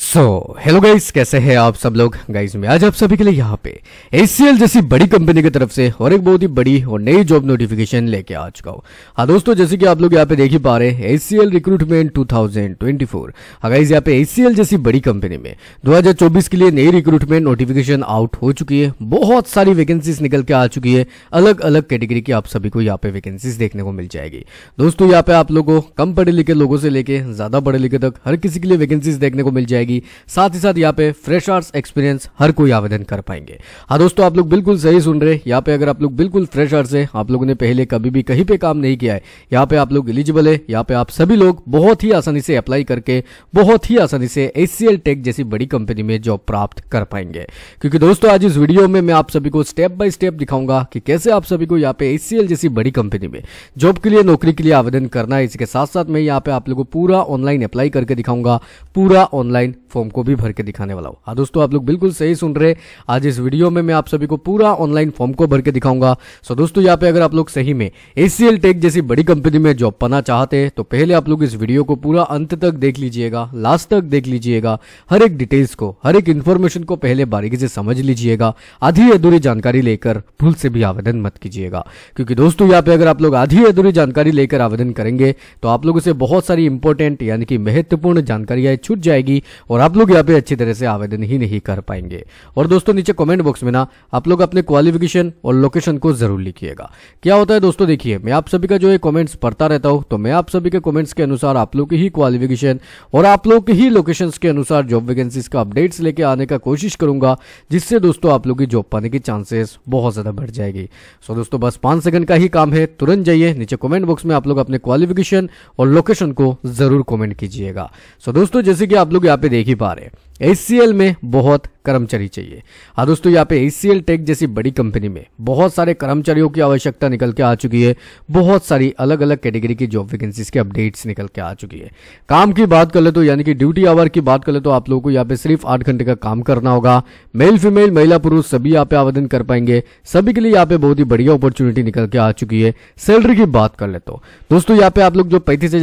so hello guys कैसे हैं आप सब लोग गाइस मैं आज आप सभी के लिए यहाँ पे एसीएल जैसी बड़ी कंपनी की तरफ से और एक बहुत ही बड़ी और नई जॉब नोटिफिकेशन लेके आ चुका हूँ हाँ दोस्तों जैसे कि आप लोग यहाँ पे देख ही पा रहे हैं एसीएल रिक्रूटमेंट 2024 हाँ गाइस यहाँ पे एसीएल जैसी बड़ी कंपनी में दो के लिए नई रिक्रूटमेंट नोटिफिकेशन आउट हो चुकी है बहुत सारी वैकेंसीज निकल के आ चुकी है अलग अलग कैटेगरी की आप सभी को यहाँ पे वैकेंसीज देखने को मिल जाएगी दोस्तों यहाँ पे आप लोगों को कम पढ़े लिखे लोगों से लेके ज्यादा पढ़े लिखे तक हर किसी के लिए वैकेंसीज देखने को मिल जाएगी जाएगी साथ ही साथ यहाँ पे फ्रेशर्स एक्सपीरियंस हर कोई आवेदन कर पाएंगे हाँ दोस्तों आप लोग बिल्कुल सही सुन रहे यहाँ पे अगर आप लोग बिल्कुल फ्रेशर्स है आप लोगों ने पहले कभी भी कहीं पे काम नहीं किया है यहाँ पे आप लोग एलिजिबल है यहाँ पे आप सभी लोग बहुत ही आसानी से अप्लाई करके बहुत ही आसानी से एस टेक जैसी बड़ी कंपनी में जॉब प्राप्त कर पाएंगे क्योंकि दोस्तों आज इस वीडियो में मैं आप सभी को स्टेप बाय स्टेप दिखाऊंगा कि कैसे आप सभी को यहाँ पे एस जैसी बड़ी कंपनी में जॉब के लिए नौकरी के लिए आवेदन करना है इसके साथ साथ मैं यहाँ पे आप लोगों को पूरा ऑनलाइन अप्लाई करके दिखाऊंगा पूरा ऑनलाइन ऑनलाइन फॉर्म को भी भर के दिखाने वाला हूँ हाँ दोस्तों आप लोग बिल्कुल सही सुन रहे आज इस वीडियो में मैं आप सभी को पूरा ऑनलाइन फॉर्म को भर के दिखाऊंगा सो दोस्तों यहाँ पे अगर आप लोग सही में एसीएल टेक जैसी बड़ी कंपनी में जॉब पाना चाहते हैं तो पहले आप लोग इस वीडियो को पूरा अंत तक देख लीजिएगा लास्ट तक देख लीजिएगा हर एक डिटेल्स को हर एक इन्फॉर्मेशन को पहले बारीकी से समझ लीजिएगा आधी अधूरी जानकारी लेकर भूल से भी आवेदन मत कीजिएगा क्योंकि दोस्तों यहाँ पे अगर आप लोग आधी अधूरी जानकारी लेकर आवेदन करेंगे तो आप लोगों से बहुत सारी इंपॉर्टेंट यानी कि महत्वपूर्ण जानकारियां छूट जाएगी और आप लोग यहाँ पे अच्छी तरह से आवेदन ही नहीं कर पाएंगे और दोस्तों नीचे कॉमेंट बॉक्स में ना आप लोग अपने क्वालिफिकेशन और लोकेशन को जरूर लिखिएगा क्या होता है दोस्तों देखिए मैं आप सभी का जो है कॉमेंट्स पढ़ता रहता हूँ तो मैं आप सभी के कॉमेंट्स के अनुसार आप लोग ही क्वालिफिकेशन और आप लोग के ही लोकेशन के अनुसार जॉब वैकेंसीज का अपडेट्स लेके आने का कोशिश करूंगा जिससे दोस्तों आप लोग की जॉब पाने की चांसेस बहुत ज्यादा बढ़ जाएगी सो दोस्तों बस पांच सेकंड का ही काम है तुरंत जाइए नीचे कमेंट बॉक्स में आप लोग अपने क्वालिफिकेशन और लोकेशन को जरूर कमेंट कीजिएगा सो दोस्तों जैसे कि आप लोग यहाँ पे देख ही पा रहे एच में बहुत कर्मचारी चाहिए हाँ दोस्तों यहाँ पे एच टेक जैसी बड़ी कंपनी में बहुत सारे कर्मचारियों की आवश्यकता निकल के आ चुकी है बहुत सारी अलग अलग कैटेगरी की जॉब वैकेंसीज के अपडेट्स निकल के आ चुकी है काम की बात कर ले तो यानी कि ड्यूटी आवर की बात कर ले तो आप लोगों को यहाँ पे सिर्फ आठ घंटे का काम करना होगा मेल फीमेल महिला पुरुष सभी यहाँ पे आवेदन कर पाएंगे सभी के लिए यहाँ पे बहुत ही बढ़िया अपॉर्चुनिटी निकल के आ चुकी है सैलरी की बात कर ले तो दोस्तों यहाँ पे आप लोग जो पैंतीस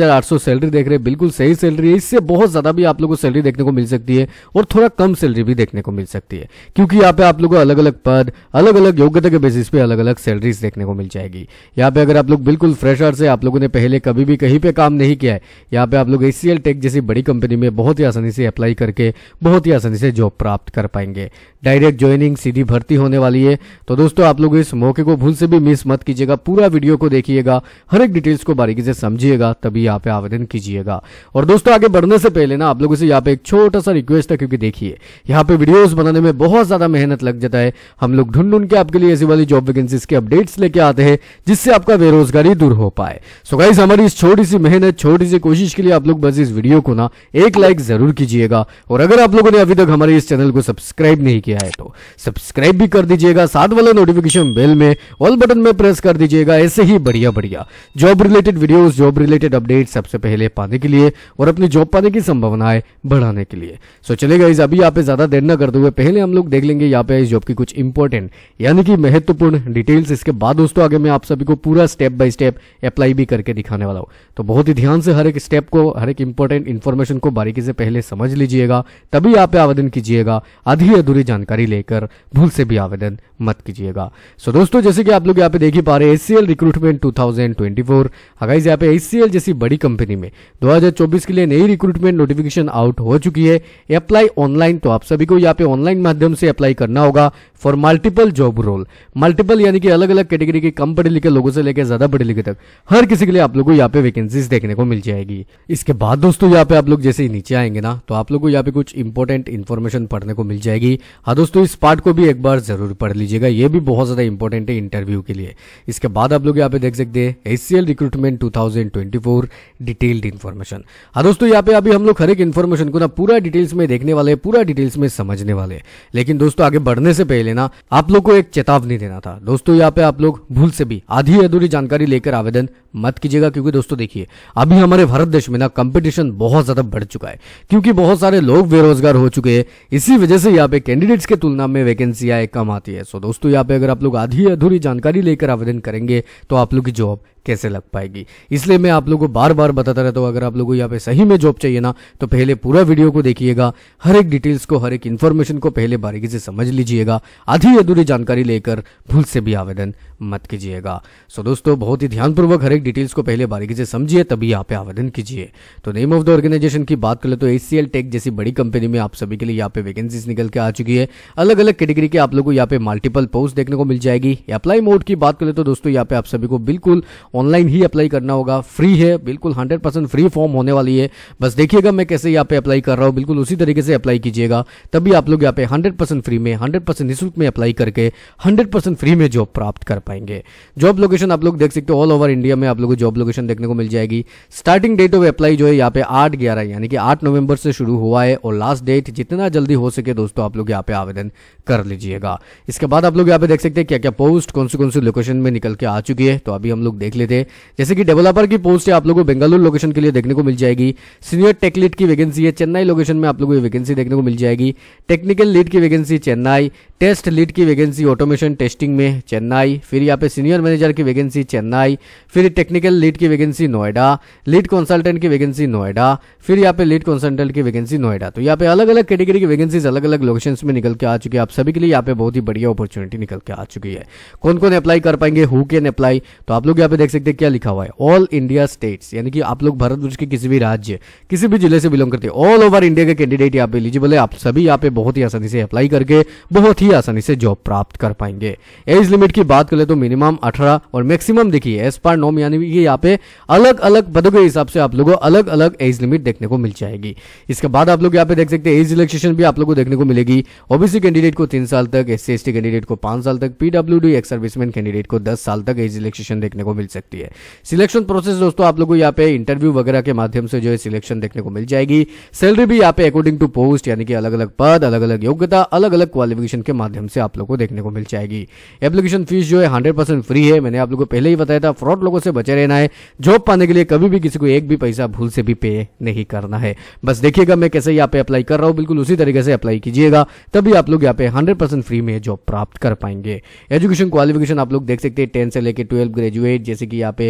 सैलरी देख रहे हैं बिल्कुल सही सैलरी है इससे बहुत ज्यादा भी आप लोग को सैलरी देखने को मिल सकती है और थोड़ा कम सैलरी भी देखने को मिल सकती है क्योंकि यहाँ पे आप लोग को अलग अलग पद अलग अलग योग्यता के बेसिस पे अलग अलग सैलरीज देखने को मिल जाएगी यहाँ पे अगर आप लोग बिल्कुल फ्रेशर से आप लोगों ने पहले कभी भी कहीं पे काम नहीं किया है यहाँ पे आप लोग ए टेक जैसी बड़ी कंपनी में बहुत ही आसानी से अप्लाई करके बहुत ही आसानी से जॉब प्राप्त कर पाएंगे डायरेक्ट ज्वाइनिंग सीधी भर्ती होने वाली है तो दोस्तों आप लोग इस मौके को भूल से भी मिस मत कीजिएगा पूरा वीडियो को देखिएगा हर एक डिटेल्स को बारीकी से समझिएगा तभी यहाँ पे आवेदन कीजिएगा और दोस्तों आगे बढ़ने से पहले ना आप लोगों से यहाँ पे एक छोटा सा रिक्वेस्ट है क्योंकि देखिए यहाँ पे वीडियो बनाने में बहुत ज्यादा मेहनत लग जाता है हम लोग ढूंढ ढूंढ के आपके लिए ऐसी वाली जॉब वैकेंसी के अपडेट्स लेके आते हैं जिससे आपका बेरोजगारी दूर हो पाए सो गाइज हमारी इस छोटी सी मेहनत छोटी सी कोशिश के लिए आप लोग बस इस वीडियो को ना एक लाइक जरूर कीजिएगा और अगर आप लोगों ने अभी तक हमारे इस चैनल को सब्सक्राइब नहीं किया किया है तो सब्सक्राइब भी कर दीजिएगा साथ वाले नोटिफिकेशन बेल में ऑल बटन में प्रेस कर दीजिएगा ऐसे ही बढ़िया बढ़िया job related videos job related update सबसे पहले पाने के लिए और अपनी जॉब पाने की संभावनाएं बढ़ाने के लिए सो चले चलेगा अभी यहाँ पे ज्यादा देर न करते हुए पहले हम लोग देख लेंगे यहाँ पे इस जॉब की कुछ इंपॉर्टेंट यानी कि महत्वपूर्ण डिटेल्स इसके बाद दोस्तों आगे मैं आप सभी को पूरा स्टेप बाय स्टेप अप्लाई भी करके दिखाने वाला हूं तो बहुत ही ध्यान से हर एक स्टेप को हर एक इंपॉर्टेंट इन्फॉर्मेशन को बारीकी से पहले समझ लीजिएगा तभी आप आवेदन कीजिएगा आधी अधूरी जानकारी जानकारी लेकर भूल से भी आवेदन मत कीजिएगा सो so, दोस्तों जैसे कि आप लोग यहाँ पे देख ही पा रहे हैं एसीएल रिक्रूटमेंट 2024 अगाइज यहाँ पे एसीएल जैसी बड़ी कंपनी में 2024 के लिए नई रिक्रूटमेंट नोटिफिकेशन आउट हो चुकी है अप्लाई ऑनलाइन तो आप सभी को यहाँ पे ऑनलाइन माध्यम से अप्लाई करना होगा for multiple job role multiple यानी कि अलग अलग कैटेगरी के कम पढ़े लिखे लोगों से लेकर ज्यादा पढ़े लिखे तक हर किसी के लिए आप लोग को यहाँ पे वैकेंसीज देखने को मिल जाएगी इसके बाद दोस्तों यहाँ पे आप लोग जैसे ही नीचे आएंगे ना तो आप लोग को यहाँ पे कुछ इंपॉर्टेंट इन्फॉर्मेशन पढ़ने को मिल जाएगी हाँ दोस्तों इस पार्ट को भी एक बार जरूर पढ़ लीजिएगा ये भी बहुत ज़्यादा इंपॉर्टेंट है इंटरव्यू के लिए इसके बाद आप लोग यहाँ पे देख सकते हैं S C L recruitment two thousand twenty four detailed information हाँ दोस्तों यहाँ पे अभी हम लोग हर एक इन्फॉर्मेशन को ना पूरा डिटेल्स में देखने वाले पूरा डिटेल्स में समझने वाले लेकिन दोस्तों आगे बढ़ने से पहले ना आप लोग को एक चेतावनी देना था दोस्तों यहाँ पे आप लोग भूल से भी आधी अधूरी जानकारी लेकर आवेदन मत कीजिएगा क्योंकि दोस्तों देखिए अभी हमारे भारत देश में ना कंपटीशन बहुत ज़्यादा बढ़ चुका है क्योंकि बहुत सारे लोग बेरोजगार हो चुके हैं इसी वजह से यहाँ पे कैंडिडेट कैंडिडेट्स के तुलना में वैकेंसियाँ कम आती है सो दोस्तों यहाँ पे अगर आप लोग आधी अधूरी जानकारी लेकर आवेदन करेंगे तो आप लोग की जॉब कैसे लग पाएगी इसलिए मैं आप लोगों को बार बार बताता रहता हूँ अगर आप लोगों को यहाँ पे सही में जॉब चाहिए ना तो पहले पूरा वीडियो को देखिएगा हर एक डिटेल्स को हर एक इन्फॉर्मेशन को पहले बारीकी से समझ लीजिएगा आधी अधूरी जानकारी लेकर भूल से भी आवेदन मत कीजिएगा सो दोस्तों बहुत ही ध्यानपूर्वक हर एक डिटेल्स को पहले बारीकी से समझिए तभी यहाँ पे आवेदन कीजिए तो नेम ऑफ द ऑर्गेनाइजेशन की बात करें तो एसीएल टेक जैसी बड़ी कंपनी में आप सभी के लिए यहाँ पे वैकेंसीज निकल के आ चुकी है अलग अलग कैटेगरी के आप लोगों को यहाँ पे मल्टीपल पोस्ट देखने को मिल जाएगी अप्लाई मोड की बात करें तो दोस्तों यहाँ पे आप सभी को बिल्कुल ऑनलाइन ही अप्लाई करना होगा फ्री है बिल्कुल हंड्रेड परसेंट फ्री फॉर्म होने वाली है बस देखिएगा मैं कैसे यहाँ पे अप्लाई कर रहा हूँ बिल्कुल उसी तरीके से अप्लाई कीजिएगा तभी आप लोग यहाँ पे हंड्रेड परसेंट फ्री में हंड्रेड परसेंट निःशुल्क में अप्लाई करके हंड्रेड परसेंट फ्री में जॉब प्राप्त कर पाएंगे जॉब लोकेशन आप लोग देख सकते हो ऑल ओवर इंडिया में आप लोग को जॉब लोकेशन देखने को मिल जाएगी स्टार्टिंग डेट ऑफ अप्लाई जो है यहाँ पे आठ ग्यारह यानी कि आठ नवंबर से शुरू हुआ है और लास्ट डेट जितना जल्दी हो सके दोस्तों आप लोग यहाँ पे आवेदन कर लीजिएगा इसके बाद आप लोग यहाँ पे देख सकते हैं क्या क्या पोस्ट कौन सी कौन सी लोकेशन में निकल के आ चुकी है तो अभी हम लोग देख लेते हैं जैसे कि डेवलपर की पोस्ट है आप लोगों को बेंगलुरु लोकेशन के लिए देखने को मिल जाएगी सीनियर टेक लीड की वैकेंसी है चेन्नई लोकेशन में आप लोगों को वैकेंसी देखने को मिल जाएगी टेक्निकल लीड की वैकेंसी चेन्नई टेस्ट लीड की वैकेंसी ऑटोमेशन टेस्टिंग में चेन्नई फिर यहाँ पे सीनियर मैनेजर की वैकेंसी चेन्नई फिर टेक्निकल लीड की वैकेंसी नोएडा लीड कंसल्टेंट की वैकेंसी नोएडा फिर यहाँ पे लीड कंसल्टेंट की वैकेंसी नोएडा तो यहाँ पे अलग अलग कैटेगरी की वैकेंसीज अलग अलग लोकेशन में निकल के आ चुकी है आप सभी के लिए यहाँ पे बहुत ही बढ़िया अपॉर्चुनिटी निकल के आ चुकी है कौन कौन अप्लाई कर पाएंगे हु कैन अप्लाई तो आप लोग यहाँ पे देख सकते हैं क्या लिखा हुआ है ऑल इंडिया स्टेट्स यानी कि आप लोग भारतवर्ष के किसी भी राज्य किसी भी जिले से बिलोंग करते हैं ऑल ओवर इंडिया के कैंडिडेट यहाँ पे एलिजिबल है आप सभी यहाँ पे बहुत ही आसानी से अप्लाई करके बहुत ही ही आसानी से जॉब प्राप्त कर पाएंगे एज लिमिट की बात करें तो मिनिमम अठारह और मैक्सिमम देखिए एस पार नॉम यानी कि यहाँ पे अलग अलग पदों के हिसाब से आप लोगों को अलग अलग एज लिमिट देखने को मिल जाएगी इसके बाद आप लोग यहाँ पे देख सकते हैं एज रिलेक्सेशन भी आप लोग को देखने को मिलेगी ओबीसी कैंडिडेट को तीन साल तक एस सी कैंडिडेट को पांच साल तक पीडब्ल्यू डी सर्विसमैन कैंडिडेट को दस साल तक एज रिलेक्सेशन देखने को मिल सकती है सिलेक्शन प्रोसेस दोस्तों आप लोग को यहाँ पे इंटरव्यू वगैरह के माध्यम से जो है सिलेक्शन देखने को मिल जाएगी सैलरी भी यहाँ पे अकॉर्डिंग टू पोस्ट यानी कि अलग अलग पद अलग अलग योग्यता अलग अलग क्वालिफिकेशन के माध्यम से आप लोग को देखने को मिल जाएगी एप्लीकेशन फीस जो है हंड्रेड फ्री है मैंने आप लोग को पहले ही बताया था फ्रॉड लोगों से बचे रहना है जॉब पाने के लिए कभी भी किसी को एक भी पैसा भूल से भी पे नहीं करना है बस देखिएगा मैं कैसे यहाँ पे अप्लाई कर रहा हूँ बिल्कुल उसी तरीके से अप्लाई कीजिएगा तभी आप लोग यहाँ पे हंड्रेड फ्री में जॉब प्राप्त कर पाएंगे एजुकेशन क्वालिफिकेशन आप लोग देख सकते हैं टेंथ से लेकर ट्वेल्थ ग्रेजुएट जैसे कि यहाँ पे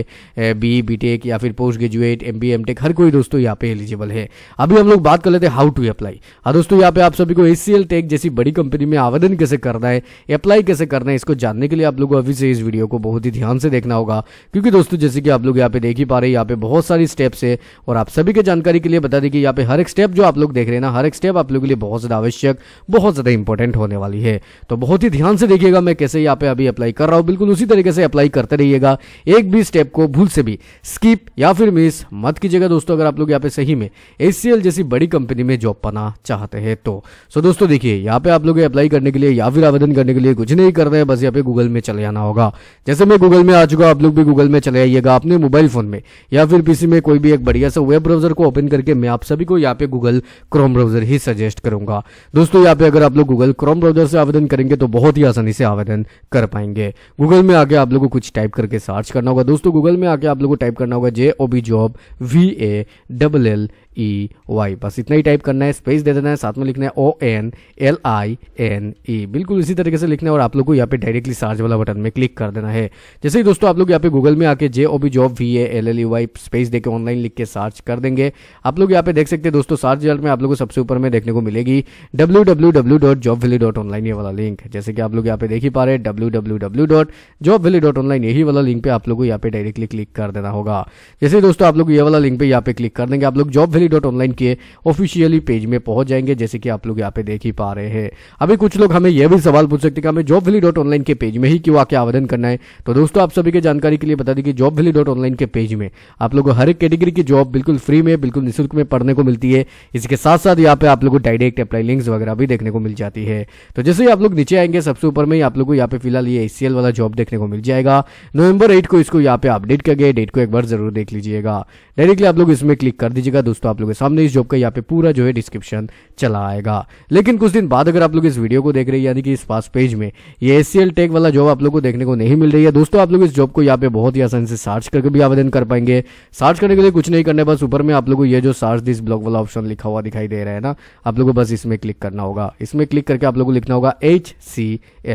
बी बी e, या फिर पोस्ट ग्रेजुएट एम बी हर कोई दोस्तों यहाँ पे एलिजिबल है अभी हम लोग बात कर लेते हैं हाउ टू अप्लाई दोस्तों यहाँ पे आप सभी को एसीएल टेक जैसी बड़ी कंपनी में आवेदन कैसे करना है अप्लाई कैसे करना है इसको जानने के लिए आप लोगों को अभी से इस वीडियो को बहुत ही ध्यान से देखना होगा क्योंकि दोस्तों जैसे कि आप लोग यहाँ पे देख ही पा रहे हैं यहाँ पे बहुत सारी स्टेप्स है और आप सभी के जानकारी के लिए बता दें कि यहाँ पे हर एक स्टेप जो आप लोग देख रहे हैं ना हर एक स्टेप आप लोगों के लिए बहुत ज्यादा आवश्यक बहुत ज्यादा इंपॉर्टेंट होने वाली है तो बहुत ही ध्यान से देखिएगा मैं कैसे यहाँ पे अभी अप्लाई कर रहा हूँ बिल्कुल उसी तरीके से अप्लाई करते रहिएगा एक भी स्टेप को भूल से भी स्किप या फिर मिस मत कीजिएगा दोस्तों अगर आप लोग यहाँ पे सही में एसीएल जैसी बड़ी कंपनी में जॉब पाना चाहते हैं तो सो दोस्तों देखिए यहाँ पे आप लोग अप्लाई करने के लिए लिए या फिर आवेदन करने के लिए कुछ नहीं रहे हैं बस यहाँ पे गूगल में चले आना होगा जैसे मैं गूगल में आ चुका आप लोग भी गूगल में चले आइएगा अपने मोबाइल फोन में या फिर पीसी में कोई भी एक बढ़िया सा वेब ब्राउजर को ओपन करके मैं आप सभी को यहाँ पे गूगल क्रोम ब्राउजर ही सजेस्ट करूंगा दोस्तों यहाँ पे अगर आप लोग गूगल क्रोम ब्राउजर से आवेदन करेंगे तो बहुत ही आसानी से आवेदन कर पाएंगे गूगल में आके आप लोग को कुछ टाइप करके सर्च करना होगा दोस्तों गूगल में आके आप लोग को टाइप करना होगा J O B job V A double L E e Y बस इतना ही टाइप करना है स्पेस दे देना है साथ में लिखना है O N L I N E बिल्कुल इसी तरीके से लिखना है और आप लोग को यहाँ पे डायरेक्टली सर्च वाला बटन में क्लिक कर देना है जैसे ही दोस्तों आप लोग यहाँ पे गूगल में आके J O B job V A L L E Y space देकर ऑनलाइन लिख के सर्च कर देंगे आप लोग यहाँ पे देख सकते हैं दोस्तों सर्च रिजल्ट में आप लोग को सबसे ऊपर में देखने को मिलेगी W W W dot job valley dot online ये वाला लिंक जैसे कि आप लोग यहाँ पे देख ही पा रहे हैं W W W dot job valley dot online यही वाला लिंक पे आप लोग को यहाँ पे डायरेक्टली क्लिक कर देना होगा जैसे दोस्तों आप लोग ये वाला लिंक पे यहाँ पे क्लिक कर देंगे आप लोग जॉब धनी डॉट ऑनलाइन के ऑफिशियली पेज में पहुंच जाएंगे जैसे कि आप लोग यहाँ पे देख ही पा रहे हैं अभी कुछ लोग हमें यह भी सवाल पूछ सकते हैं कि हमें जॉब वैली डॉट ऑनलाइन के पेज में ही क्यों आके आवेदन करना है तो दोस्तों आप सभी के जानकारी के लिए बता दें कि जॉब वैली डॉट ऑनलाइन के पेज में आप लोगों को हर एक कैटेगरी की जॉब बिल्कुल फ्री में बिल्कुल निःशुल्क में पढ़ने को मिलती है इसके साथ साथ यहाँ पे आप लोग को डायरेक्ट अप्लाई लिंक्स वगैरह भी देखने को मिल जाती है तो जैसे ही आप लोग नीचे आएंगे सबसे ऊपर में आप लोग को यहाँ पे फिलहाल ये एसीएल वाला जॉब देखने को मिल जाएगा नवंबर एट को इसको यहाँ पे अपडेट कर गए डेट को एक बार जरूर देख लीजिएगा डायरेक्टली आप लोग इसमें क्लिक कर दीजिएगा दोस्तों आप लोग के सामने इस जॉब का यहाँ पे पूरा जो है डिस्क्रिप्शन चला आएगा लेकिन कुछ दिन बाद अगर आप लोग इस वीडियो को देख रहे हैं यानी कि इस पास पेज में ये एस टेक वाला जॉब आप लोग को देखने को नहीं मिल रही है दोस्तों आप लोग इस जॉब को यहाँ पे बहुत ही आसानी से सर्च करके भी आवेदन कर पाएंगे सर्च करने के लिए कुछ नहीं करने बस ऊपर में आप लोग को ये जो सर्च दिस ब्लॉग वाला ऑप्शन लिखा हुआ दिखाई दे रहा है ना आप लोग को बस इसमें क्लिक करना होगा इसमें क्लिक करके आप लोग को लिखना होगा एच सी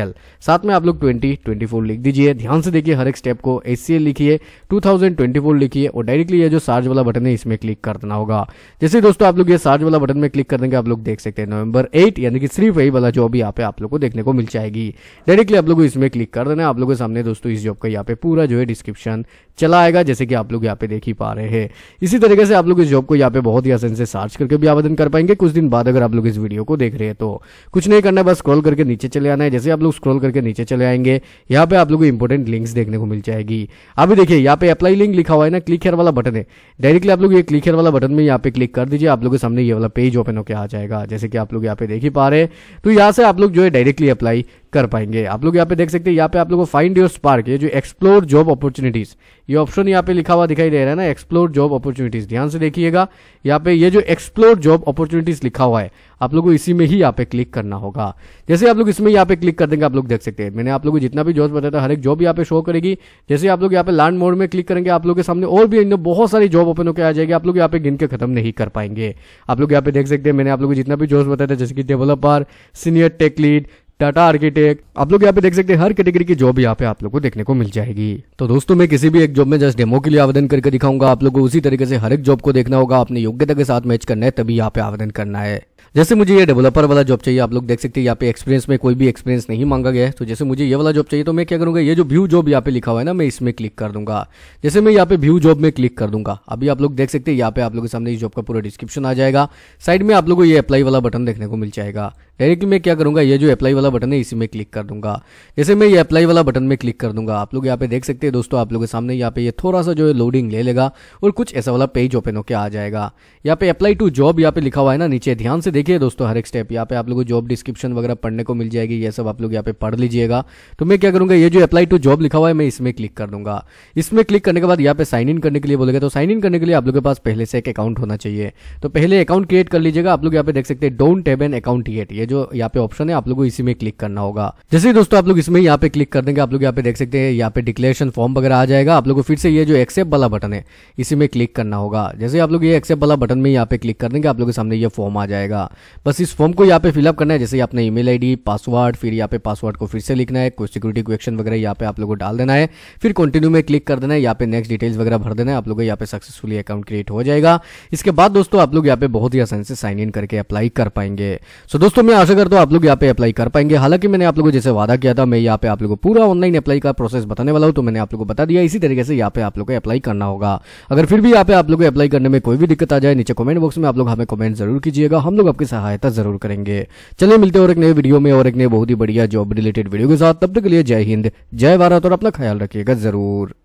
एल साथ में आप लोग ट्वेंटी ट्वेंटी फोर लिख दीजिए ध्यान से देखिए हर एक स्टेप को एस सी एल लिखिए टू थाउजेंड ट्वेंटी फोर लिखिए और डायरेक्टली ये जो सार्ज वाला बटन है इसमें क्लिक करना होगा होगा जैसे दोस्तों आप लोग ये सार्ज वाला बटन में क्लिक कर देंगे आप लोग देख सकते हैं नवंबर एट यानी कि सिर्फ वही वाला जॉब यहाँ पे आप लोग को देखने को मिल जाएगी डायरेक्टली आप लोग इसमें क्लिक कर देना आप लोग के सामने दोस्तों इस जॉब का यहाँ पे पूरा जो है डिस्क्रिप्शन चला आएगा जैसे कि आप लोग यहाँ पे देख ही पा रहे हैं इसी तरीके से आप लोग इस जॉब को यहाँ पे बहुत ही आसान से सर्च करके भी आवेदन कर पाएंगे कुछ दिन बाद अगर आप लोग इस वीडियो को देख रहे हैं तो कुछ नहीं करना है बस स्क्रॉल करके नीचे चले आना है जैसे आप लोग स्क्रॉल करके नीचे चले आएंगे यहाँ पे आप लोग को इंपॉर्टेंट लिंक्स देखने को मिल जाएगी अभी देखिए यहाँ पे अप्लाई लिंक लिखा हुआ है ना क्लिक हेयर वाला बटन है डायरेक्टली आप लोग ये क्लिक हेयर वाला बटन में यहाँ पे क्लिक कर दीजिए आप लोग के सामने ये वाला पेज ओपन होकर आ जाएगा जैसे कि आप लोग यहाँ पे देख ही पा रहे हैं तो यहाँ से आप लोग जो है डायरेक्टली अप्लाई कर पाएंगे आप लोग यहाँ पे देख सकते हैं यहाँ पे आप लोग को फाइंड योर स्पार्क ये जो एक्सप्लोर जॉब अपॉर्चुनिटीज ये ऑप्शन यहाँ पे लिखा हुआ दिखाई दे रहा है ना एक्सप्लोर जॉब अपॉर्चुनिटीज ध्यान से देखिएगा यहाँ पे ये जो एक्सप्लोर जॉब अपॉर्चुनिटीज लिखा हुआ है आप लोग को इसी में ही यहाँ पे क्लिक करना होगा जैसे आप लोग इसमें यहाँ पे क्लिक कर देंगे आप लोग देख सकते हैं मैंने आप लोग को जितना भी जॉब बताया था हर एक जॉब यहाँ पे शो करेगी जैसे आप लोग यहाँ पे लैंड मोड में क्लिक करेंगे आप लोग के सामने और भी बहुत सारी जॉब ओपन होकर आ जाएगी आप लोग यहाँ पे गिन के खत्म नहीं कर पाएंगे आप लोग यहाँ पे देख सकते हैं मैंने आप लोग को जितना भी जॉब बताया था जैसे कि developer senior tech lead data architect आप लोग यहाँ पे देख सकते हैं हर कैटेगरी की जॉब यहाँ पे आप लोग को देखने को मिल जाएगी तो दोस्तों मैं किसी भी एक जॉब में जस्ट डेमो के लिए आवेदन करके दिखाऊंगा आप लोग को उसी तरीके से हर एक जॉब को देखना होगा अपनी योग्यता के साथ मैच करना है तभी यहाँ पे आवेदन करना है जैसे मुझे ये डेवलपर वाला जॉब चाहिए आप लोग देख सकते हैं यहाँ पे एक्सपीरियंस में कोई भी एक्सपीरियंस नहीं मांगा गया है तो जैसे मुझे ये वाला जॉब चाहिए तो मैं क्या करूँगा ये जो व्यू जॉब यहाँ पे लिखा हुआ है ना मैं इसमें क्लिक कर दूंगा जैसे मैं यहाँ पे व्यू जॉब में क्लिक कर दूंगा अभी आप लोग देख सकते हैं यहाँ पे आप लोगों के सामने इस जॉब का पूरा डिस्क्रिप्शन आ जाएगा साइड में आप लोगों को ये अप्लाई वाला बटन देखने को मिल जाएगा डायरेक्टली मैं क्या करूँगा ये जो अप्लाई वाला बटन है इसी में क्लिक कर दूंगा जैसे मैं ये अप्लाई वाला बटन में क्लिक कर दूंगा आप लोग यहाँ पे देख सकते हैं दोस्तों आप लोगों के सामने यहाँ पे ये थोड़ा सा जो है लोडिंग ले लेगा और कुछ ऐसा वाला पेज ओपन होकर आ जाएगा यहाँ पे अप्लाई टू जॉब यहाँ पे लिखा हुआ है ना नीचे ध्यान से देखिए दोस्तों हर एक स्टेप यहाँ पे आप लोगों को जॉब डिस्क्रिप्शन वगैरह पढ़ने को मिल जाएगी ये सब आप लोग यहाँ पे पढ़ लीजिएगा तो मैं क्या करूंगा ये जो अप्लाई टू जॉब लिखा हुआ है मैं इसमें क्लिक कर दूंगा इसमें क्लिक करने के बाद यहाँ पे साइन इन करने के लिए बोलेगा तो साइन इन करने के लिए आप लोग के पास पहले से एक अकाउंट होना चाहिए तो पहले अकाउंट क्रिएट कर लीजिएगा आप लोग यहाँ पे देख सकते हैं डोंट टेब एन अकाउंट क्रिएट ये जो यहाँ पे ऑप्शन है आप लोग को इसी में क्लिक करना होगा जैसे दोस्तों आप लोग इसमें यहाँ पे क्लिक कर देंगे आप लोग यहाँ पे देख सकते हैं यहाँ पे डिक्लेरेशन फॉर्म वगैरह आ जाएगा आप लोग को फिर से ये जो एक्सेप्ट वाला बटन है इसी में क्लिक करना होगा जैसे आप लोग ये एक्सेप्ट वाला बटन में यहाँ पे क्लिक कर देंगे आप लोग के सामने ये फॉर्म आ जाएगा बस इस फॉर्म को यहाँ पे फिलअप करना है जैसे आपने ईमेल आईडी पासवर्ड फिर यहाँ पे पासवर्ड को फिर से लिखना है कोई सिक्योरिटी क्वेश्चन वगैरह यहाँ पे आप लोगों को डाल देना है फिर कंटिन्यू में क्लिक कर देना है यहाँ पे नेक्स्ट डिटेल्स वगैरह भर देना है आप लोगों यहाँ पे सक्सेसफुली अकाउंट क्रिएट हो जाएगा इसके बाद दोस्तों आप लोग यहाँ पे बहुत ही आसानी से साइन इन करके अप्लाई कर पाएंगे सो दोस्तों मैं आशा करता हूँ आप लोग यहाँ पे अप्लाई कर पाएंगे हालांकि मैंने आप लोगों जैसे वादा किया था मैं यहाँ पे आप लोगों को पूरा ऑनलाइन अप्लाई का प्रोसेस बताने वाला हूँ तो मैंने आप लोगों को बता दिया इसी तरीके से यहाँ पे आप लोग को अप्लाई करना होगा अगर फिर भी यहाँ पे आप लोग को अप्लाई करने में कोई भी दिक्कत आ जाए नीचे कमेंट बॉक्स में आप लोग हमें कमेंट जरूर कीजिएगा हम लोग आपके आपकी सहायता जरूर करेंगे चलिए मिलते और एक नए वीडियो में और एक नए बहुत ही बढ़िया जॉब रिलेटेड वीडियो के साथ तब तक के लिए जय हिंद जय भारत और अपना ख्याल रखिएगा जरूर